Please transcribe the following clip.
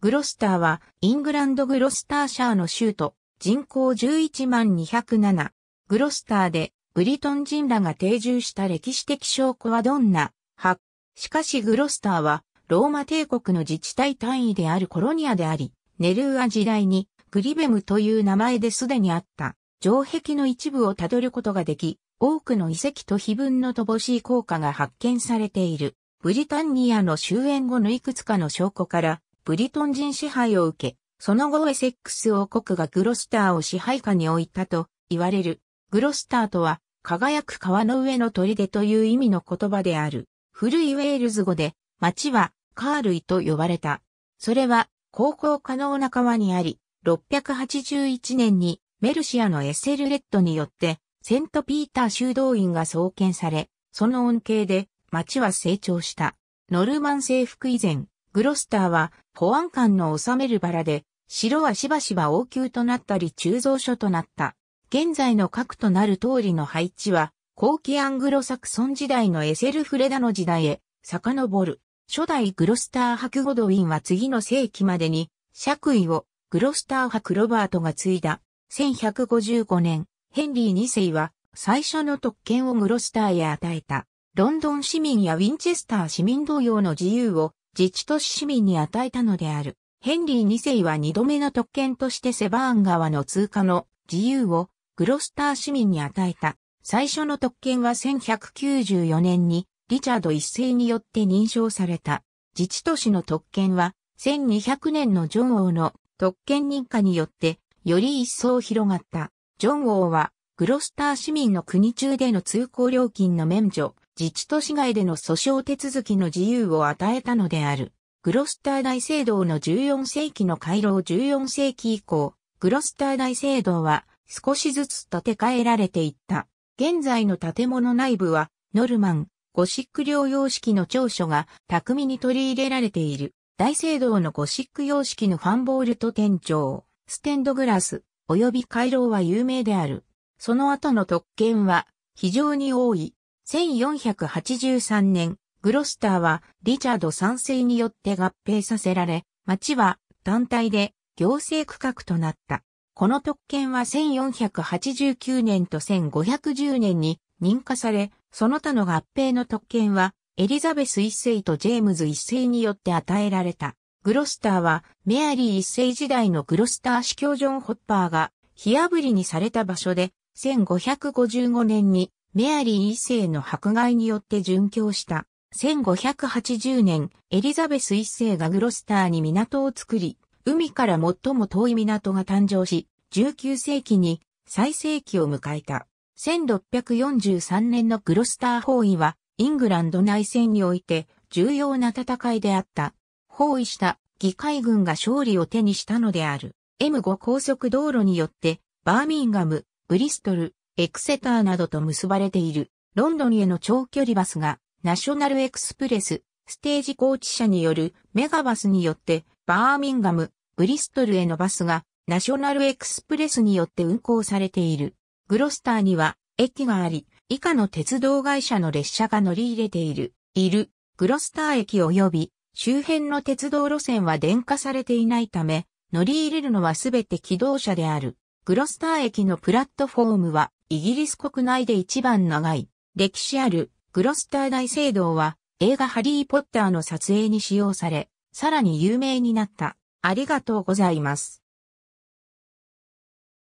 グロスターはイングランドグロスターシャーの州都、人口11万207。グロスターでブリトン人らが定住した歴史的証拠はどんなは、しかしグロスターはローマ帝国の自治体単位であるコロニアであり、ネルーア時代にグリベムという名前ですでにあった城壁の一部をたどることができ、多くの遺跡と碑文の乏しい効果が発見されている。ブリタンニアの終焉後のいくつかの証拠から、ブリトン人支配を受け、その後エセックス王国がグロスターを支配下に置いたと言われる。グロスターとは、輝く川の上の砦という意味の言葉である。古いウェールズ語で、町はカールイと呼ばれた。それは、航行可能な川にあり、681年にメルシアのエセルレッドによって、セントピーター修道院が創建され、その恩恵で町は成長した。ノルマン征服以前、グロスターは保安官の治めるバラで、城はしばしば王宮となったり鋳造所となった。現在の核となる通りの配置は、後期アングロサクソン時代のエセルフレダの時代へ遡る。初代グロスター博ゴドウィンは次の世紀までに、爵位をグロスター博ロバートが継いだ。1155年、ヘンリー2世は最初の特権をグロスターへ与えた。ロンドン市民やウィンチェスター市民同様の自由を自治都市市民に与えたのである。ヘンリー2世は2度目の特権としてセバーン川の通過の自由をグロスター市民に与えた。最初の特権は1194年にリチャード一世によって認証された。自治都市の特権は1200年のジョン王の特権認可によってより一層広がった。ジョン王はグロスター市民の国中での通行料金の免除、自治都市外での訴訟手続きの自由を与えたのである。グロスター大聖堂の14世紀の回廊14世紀以降、グロスター大聖堂は少しずつ建て替えられていった。現在の建物内部は、ノルマン、ゴシック療様式の長所が巧みに取り入れられている。大聖堂のゴシック様式のファンボールと店長、ステンドグラス、及び回廊は有名である。その後の特権は非常に多い。1483年、グロスターはリチャード3世によって合併させられ、町は単体で行政区画となった。この特権は1489年と1510年に認可され、その他の合併の特権はエリザベス一世とジェームズ一世によって与えられた。グロスターはメアリー一世時代のグロスター司教ジョン・ホッパーが火炙りにされた場所で1555年にメアリー一世の迫害によって殉教した。1580年、エリザベス一世がグロスターに港を作り、海から最も遠い港が誕生し、19世紀に最盛期を迎えた。1643年のグロスター包囲は、イングランド内戦において重要な戦いであった。包囲した議会軍が勝利を手にしたのである。M5 高速道路によって、バーミンガム、ブリストル、エクセターなどと結ばれている、ロンドンへの長距離バスが、ナショナルエクスプレス、ステージコーチ社によるメガバスによって、バーミンガム、ブリストルへのバスが、ナショナルエクスプレスによって運行されている。グロスターには、駅があり、以下の鉄道会社の列車が乗り入れている。いる、グロスター駅及び、周辺の鉄道路線は電化されていないため、乗り入れるのはすべて機動車である。グロスター駅のプラットフォームは、イギリス国内で一番長い歴史あるグロスター大聖堂は映画ハリー・ポッターの撮影に使用され、さらに有名になった。ありがとうございます。